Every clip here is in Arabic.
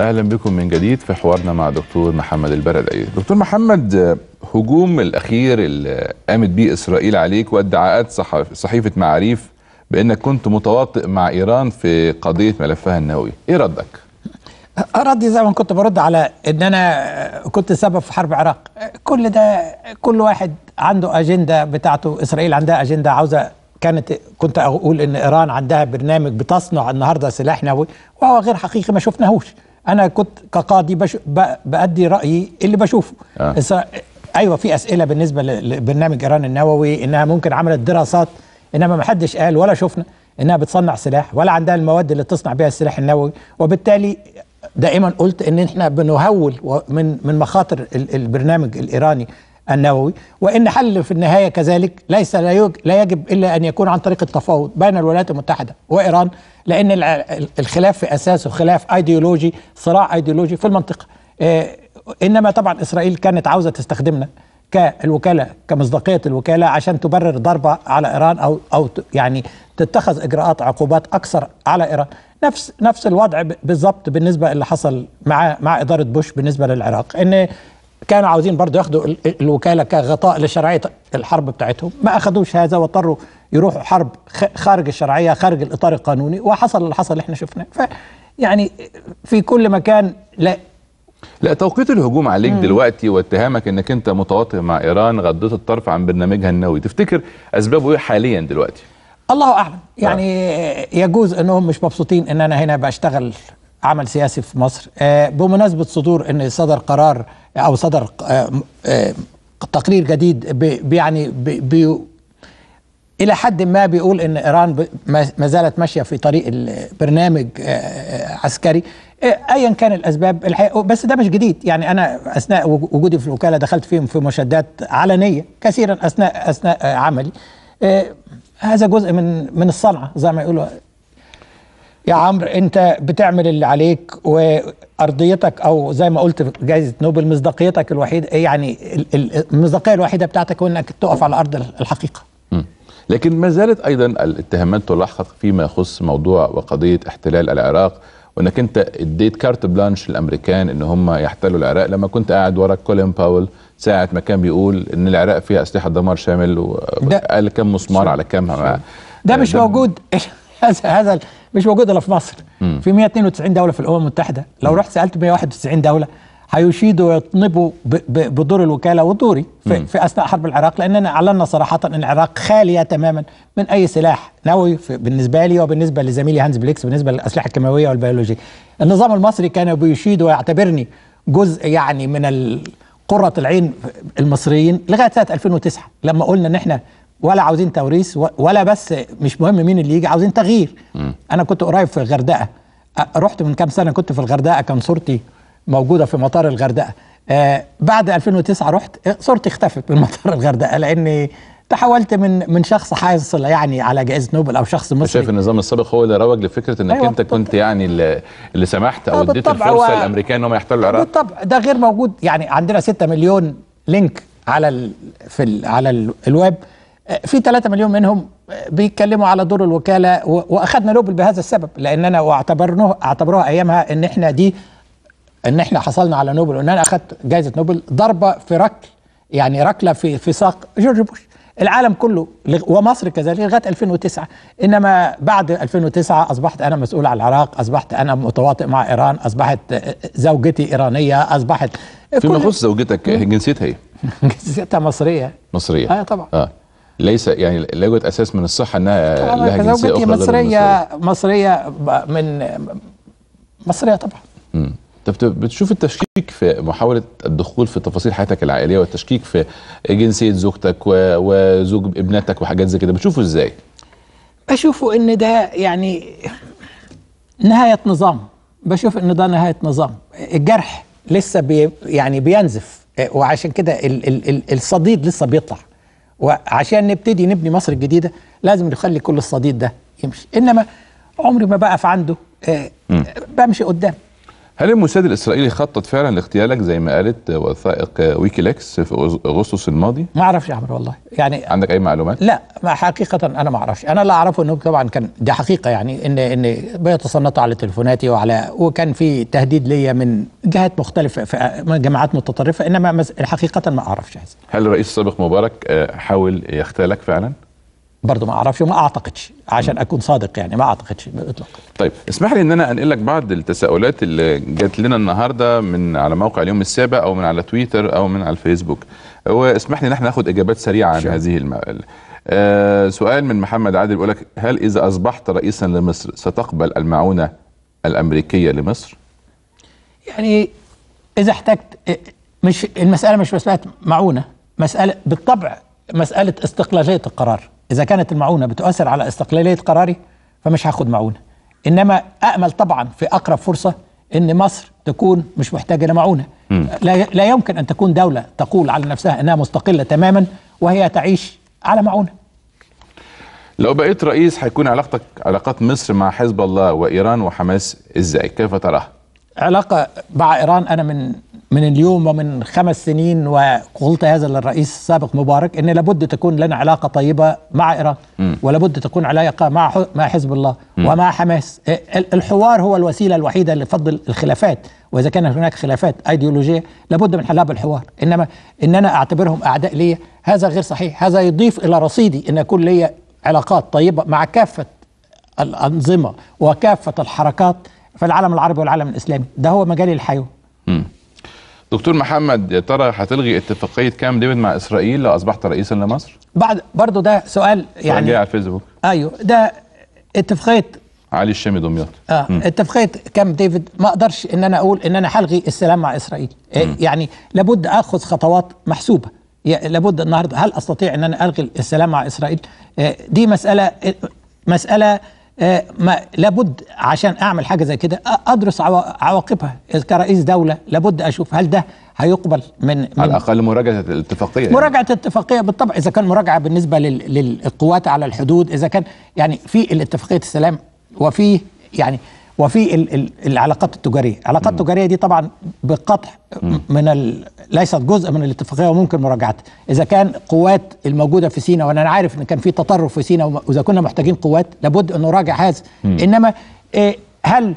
اهلا بكم من جديد في حوارنا مع دكتور محمد البردعي دكتور محمد هجوم الاخير اللي قامت بيه اسرائيل عليك وادعاءات صحيفه معاريف بانك كنت متواطئ مع ايران في قضيه ملفها النووي ايه ردك ردي زي ما كنت برد على ان انا كنت سبب في حرب العراق كل ده كل واحد عنده اجنده بتاعته اسرائيل عندها اجنده عاوزه كانت كنت اقول ان ايران عندها برنامج بتصنع النهارده سلاح نووي وهو غير حقيقي ما شفناهوش انا كنت كقاضي بش... ب... بادي رايي اللي بشوفه آه. ايوه في اسئله بالنسبه لبرنامج ايران النووي انها ممكن عملت دراسات انما ما حدش قال ولا شفنا انها بتصنع سلاح ولا عندها المواد اللي تصنع بها السلاح النووي وبالتالي دائما قلت ان احنا بنهول من من مخاطر البرنامج الايراني النووي وان حل في النهايه كذلك ليس لا, لا يجب الا ان يكون عن طريق التفاوض بين الولايات المتحده وايران لان الخلاف في اساسه خلاف ايديولوجي صراع ايديولوجي في المنطقه آه، انما طبعا اسرائيل كانت عاوزه تستخدمنا كالوكاله كمصداقيه الوكاله عشان تبرر ضربه على ايران او او يعني تتخذ اجراءات عقوبات اكثر على ايران نفس نفس الوضع بالظبط بالنسبه اللي حصل مع مع اداره بوش بالنسبه للعراق ان كانوا عاوزين برضه ياخدوا الوكاله كغطاء لشرعيه الحرب بتاعتهم ما اخذوش هذا واضطروا يروحوا حرب خارج الشرعيه خارج الاطار القانوني وحصل اللي حصل اللي احنا شفناه ف يعني في كل مكان لا لا توقيت الهجوم عليك مم. دلوقتي واتهامك انك انت متواطئ مع ايران غضيت الطرف عن برنامجها النووي تفتكر اسبابه ايه حاليا دلوقتي الله اعلم آه. يعني آه. يجوز انهم مش مبسوطين ان انا هنا بشتغل عمل سياسي في مصر آه، بمناسبة صدور أن صدر قرار أو صدر آه، آه، تقرير جديد يعني بي إلى حد ما بيقول أن إيران ما زالت ماشية في طريق البرنامج عسكري ايا كان الاسباب الحقيقه بس ده مش جديد يعني انا اثناء وجودي في الوكاله دخلت فيهم في مشادات علنيه كثيرا اثناء اثناء عملي هذا جزء من من الصنعه زي ما يقولوا يا عمرو انت بتعمل اللي عليك وارضيتك او زي ما قلت جائزه نوبل مصداقيتك الوحيده يعني المصداقيه الوحيده بتاعتك هو انك تقف على ارض الحقيقه لكن ما زالت ايضا الاتهامات تلاحظ فيما يخص موضوع وقضيه احتلال العراق وانك انت اديت كارت بلانش للامريكان ان هم يحتلوا العراق لما كنت قاعد ورا كولين باول ساعه ما كان بيقول ان العراق فيها اسلحه دمار شامل وقال كم مسمار على كم ده مش موجود هذا هذا مش موجوده الا في مصر في 192 دوله في الامم المتحده لو رحت سالت 191 دوله هيشيدوا ويطنبوا بدور الوكاله ودوري في, في اثناء حرب العراق لاننا اعلنا صراحه ان العراق خاليه تماما من اي سلاح نووي بالنسبه لي وبالنسبه لزميلي هانز بليكس بالنسبه للاسلحه الكيماويه والبيولوجيه. النظام المصري كان بيشيد ويعتبرني جزء يعني من قره العين المصريين لغايه سنه 2009 لما قلنا ان احنا ولا عاوزين توريث ولا بس مش مهم مين اللي يجي عاوزين تغيير م. انا كنت قريب في الغردقه رحت من كام سنه كنت في الغردقه كان صورتي موجوده في مطار الغردقه آه بعد 2009 رحت صورتي اختفت من مطار الغردقه لاني تحولت من من شخص حاصل يعني على جائزه نوبل او شخص مصري شايف النظام السابق هو اللي روج لفكره انك أيوة انت كنت يعني اللي سمحت او آه، اديت الفرصه للامريكان ان هم يحتلوا العراق بالطبع ده غير موجود يعني عندنا 6 مليون لينك على ال في ال على الويب في 3 مليون منهم بيتكلموا على دور الوكاله واخذنا نوبل بهذا السبب لاننا واعتبرناه اعتبروها ايامها ان احنا دي ان احنا حصلنا على نوبل وان انا اخذت جائزه نوبل ضربه في ركل يعني ركله في في ساق جورج بوش العالم كله ومصر كذلك لغايه 2009 انما بعد 2009 اصبحت انا مسؤول على العراق اصبحت انا متواطئ مع ايران اصبحت زوجتي ايرانيه اصبحت فيما يخص زوجتك جنسيتها ايه؟ جنسيتها مصريه مصريه اه طبعا آه. ليس يعني لا يوجد اساس من الصحه انها لها جنسيه اخرى مصريه مصريه من مصريه طبعا امم طب بتشوف التشكيك في محاولة الدخول في تفاصيل حياتك العائلية والتشكيك في جنسية زوجتك وزوج ابنتك وحاجات زي كده بتشوفه ازاي؟ بشوفه ان ده يعني نهاية نظام بشوف ان ده نهاية نظام الجرح لسه بي يعني بينزف وعشان كده الصديد لسه بيطلع وعشان نبتدي نبني مصر الجديده لازم نخلي كل الصديد ده يمشي انما عمري ما بقف عنده آه، بمشي قدام هل الموساد الاسرائيلي خطط فعلا لاغتيالك زي ما قالت وثائق ويكيليكس في اغسطس الماضي؟ ما اعرفش يا احمد والله يعني عندك اي معلومات؟ لا ما حقيقه انا ما اعرفش انا اللي اعرفه انه طبعا كان ده حقيقه يعني ان ان بيتصنتوا على تليفوناتي وعلى وكان في تهديد ليا من جهات مختلفه في جماعات متطرفه انما حقيقه ما اعرفش هذا هل الرئيس السابق مبارك آه، حاول يغتالك فعلا؟ برضه ما اعرفش وما اعتقدش عشان اكون صادق يعني ما اعتقدش بالاطلاق طيب اسمح لي ان انا انقل لك بعض التساؤلات اللي جات لنا النهارده من على موقع اليوم السابع او من على تويتر او من على الفيسبوك واسمح لي ان احنا ناخد اجابات سريعه عن شو. هذه المقالة آه سؤال من محمد عادل بيقول لك هل اذا اصبحت رئيسا لمصر ستقبل المعونه الامريكيه لمصر؟ يعني اذا احتجت آه، مش المساله مش مساله معونه مساله بالطبع مساله استقلاليه القرار إذا كانت المعونة بتؤثر على استقلالية قراري فمش هاخد معونة إنما أأمل طبعا في أقرب فرصة إن مصر تكون مش محتاجة لمعونة لا, لا يمكن أن تكون دولة تقول على نفسها أنها مستقلة تماما وهي تعيش على معونة لو بقيت رئيس هيكون علاقتك علاقات مصر مع حزب الله وإيران وحماس إزاي كيف تراها علاقة مع إيران أنا من من اليوم ومن خمس سنين وقلت هذا للرئيس السابق مبارك ان لابد تكون لنا علاقه طيبه مع ايران ولابد تكون علاقه مع مع حزب الله م. ومع حماس الحوار هو الوسيله الوحيده لفض الخلافات واذا كان هناك خلافات ايديولوجيه لابد من حلها بالحوار انما ان انا اعتبرهم اعداء لي هذا غير صحيح هذا يضيف الى رصيدي ان يكون لي علاقات طيبه مع كافه الانظمه وكافه الحركات في العالم العربي والعالم الاسلامي ده هو مجالي الحيوي دكتور محمد يا ترى هتلغي اتفاقيه كام ديفيد مع اسرائيل لو اصبحت رئيسا لمصر؟ بعد برضه ده سؤال يعني سؤال على الفيسبوك ايوه ده اتفاقيه علي الشامي دمياط اه اتفاقيه كام ديفيد ما اقدرش ان انا اقول ان انا هلغي السلام مع اسرائيل آه، م. يعني لابد اخذ خطوات محسوبه لابد النهارده هل استطيع ان انا الغي السلام مع اسرائيل؟ آه، دي مساله آه، مساله آه، ما لابد عشان اعمل حاجه زي كده ادرس عواقبها كرئيس دوله لابد اشوف هل ده هيقبل من, من على الاقل مراجعه الاتفاقيه يعني. مراجعه يعني. الاتفاقيه بالطبع اذا كان مراجعه بالنسبه للقوات على الحدود اذا كان يعني في الاتفاقيه السلام وفي يعني وفي العلاقات التجاريه، العلاقات التجاريه دي طبعا بقطع من ليست جزء من الاتفاقيه وممكن مراجعتها، اذا كان قوات الموجوده في سينا وانا عارف ان كان في تطرف في سينا واذا كنا محتاجين قوات لابد ان نراجع هذا، انما إيه، هل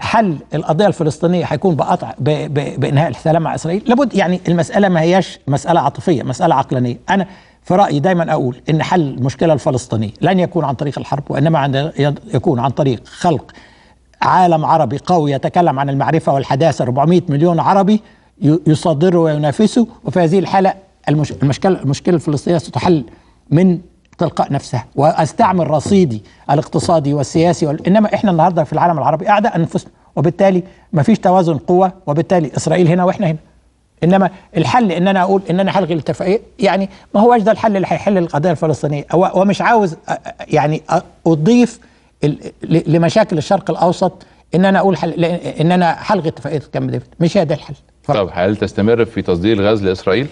حل القضيه الفلسطينيه هيكون بقطع ب ب بانهاء السلام مع اسرائيل؟ لابد يعني المساله ما هياش مساله عاطفيه، مساله عقلانيه، انا في رأيي دايما أقول إن حل المشكلة الفلسطينية لن يكون عن طريق الحرب وإنما عن يكون عن طريق خلق عالم عربي قوي يتكلم عن المعرفة والحداثة 400 مليون عربي يصدروا وينافسوا وفي هذه الحالة المشكلة المشكلة الفلسطينية ستحل من تلقاء نفسها واستعمل رصيدي الاقتصادي والسياسي وال... انما احنا النهارده في العالم العربي اعداء انفسنا وبالتالي ما فيش توازن قوه وبالتالي اسرائيل هنا واحنا هنا انما الحل ان انا اقول ان انا هلغي الاتفاقيه يعني ما هواش ده الحل اللي هيحل القضيه الفلسطينيه ومش عاوز يعني اضيف لمشاكل الشرق الاوسط ان انا اقول حل... ان انا حلغي اتفاقيه كامب ديفيد مش هي ده الحل فرق. طب هل تستمر في تصدير الغاز لاسرائيل؟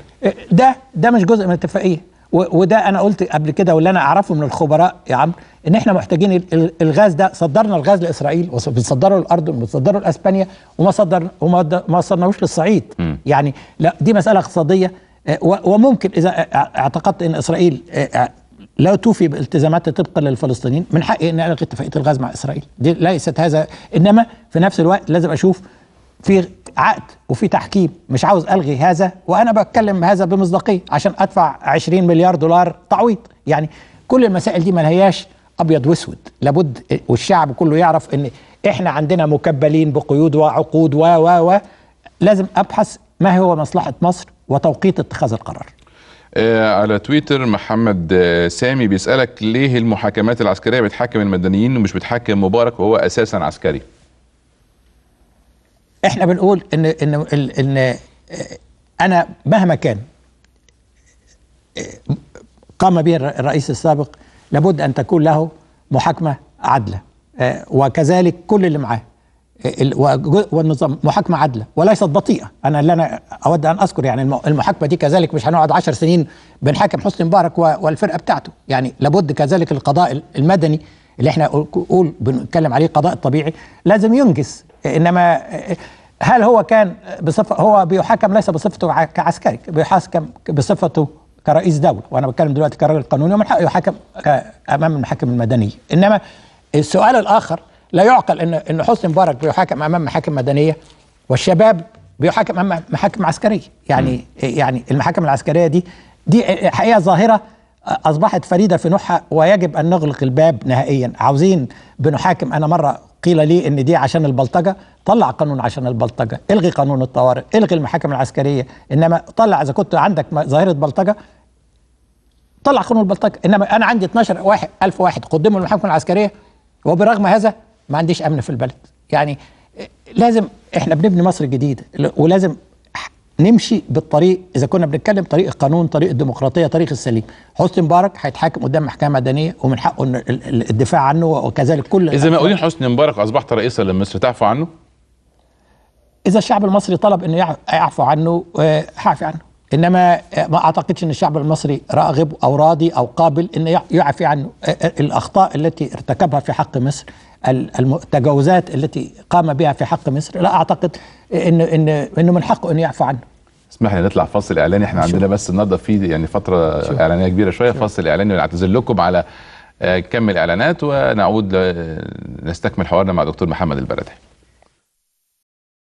ده ده مش جزء من الاتفاقيه و... وده انا قلت قبل كده واللي انا اعرفه من الخبراء يا عمرو ان احنا محتاجين الغاز ده صدرنا الغاز لاسرائيل وبنصدره للاردن وبنصدره لاسبانيا وما صدر وما ما صدرناهوش للصعيد م. يعني لا دي مساله اقتصاديه وممكن اذا اعتقدت ان اسرائيل لا توفي بالتزاماتها طبقا للفلسطينيين من حقي اني الغي اتفاقيه الغاز مع اسرائيل دي ليست هذا انما في نفس الوقت لازم اشوف في عقد وفي تحكيم مش عاوز الغي هذا وانا بتكلم هذا بمصداقيه عشان ادفع 20 مليار دولار تعويض يعني كل المسائل دي ما هياش ابيض واسود لابد والشعب كله يعرف ان احنا عندنا مكبلين بقيود وعقود و و و لازم ابحث ما هو مصلحه مصر وتوقيت اتخاذ القرار آه، على تويتر محمد آه، سامي بيسالك ليه المحاكمات العسكريه بتحكم المدنيين ومش بتحكم مبارك وهو اساسا عسكري احنا بنقول ان ان ان آه، انا مهما كان قام به الرئيس السابق لابد ان تكون له محاكمه عادله وكذلك كل اللي معاه والنظام محاكمة عادلة وليست بطيئة أنا اللي أنا أود أن أذكر يعني المحاكمة دي كذلك مش هنقعد عشر سنين بنحاكم حسني مبارك والفرقة بتاعته يعني لابد كذلك القضاء المدني اللي احنا قول بنتكلم عليه قضاء الطبيعي لازم ينجز إنما هل هو كان بصفة هو بيحاكم ليس بصفته كعسكري بيحاكم بصفته كرئيس دولة وأنا بتكلم دلوقتي كرجل قانوني ومن حقه يحاكم أمام المحاكم المدنية إنما السؤال الآخر لا يعقل ان ان حسني مبارك بيحاكم امام محاكم مدنيه والشباب بيحاكم امام محاكم عسكريه يعني يعني المحاكم العسكريه دي دي حقيقه ظاهره اصبحت فريده في نوعها ويجب ان نغلق الباب نهائيا عاوزين بنحاكم انا مره قيل لي ان دي عشان البلطجه طلع قانون عشان البلطجه الغي قانون الطوارئ الغي المحاكم العسكريه انما طلع اذا كنت عندك ظاهره بلطجه طلع قانون البلطجه انما انا عندي 12 واحد 1000 واحد قدموا المحاكم العسكريه وبرغم هذا ما عنديش امن في البلد يعني لازم احنا بنبني مصر جديده ولازم نمشي بالطريق اذا كنا بنتكلم طريق القانون طريق الديمقراطيه طريق السليم حسني مبارك هيتحاكم قدام محكمه مدنيه ومن حقه الدفاع عنه وكذلك كل اذا قولين حسني مبارك اصبحت رئيسا لمصر تعفو عنه اذا الشعب المصري طلب انه يعفو عنه آه، هعفي عنه انما آه، ما اعتقدش ان الشعب المصري راغب او راضي او قابل انه يعفي عنه آه، الاخطاء التي ارتكبها في حق مصر التجاوزات التي قام بها في حق مصر لا اعتقد ان ان انه من حقه انه يعفو عنه اسمح لي نطلع فاصل اعلاني احنا عندنا بس النهارده في يعني فتره شو. اعلانيه كبيره شويه شو. فاصل اعلاني ونعتذر لكم على آه، كم الاعلانات ونعود نستكمل حوارنا مع دكتور محمد البردي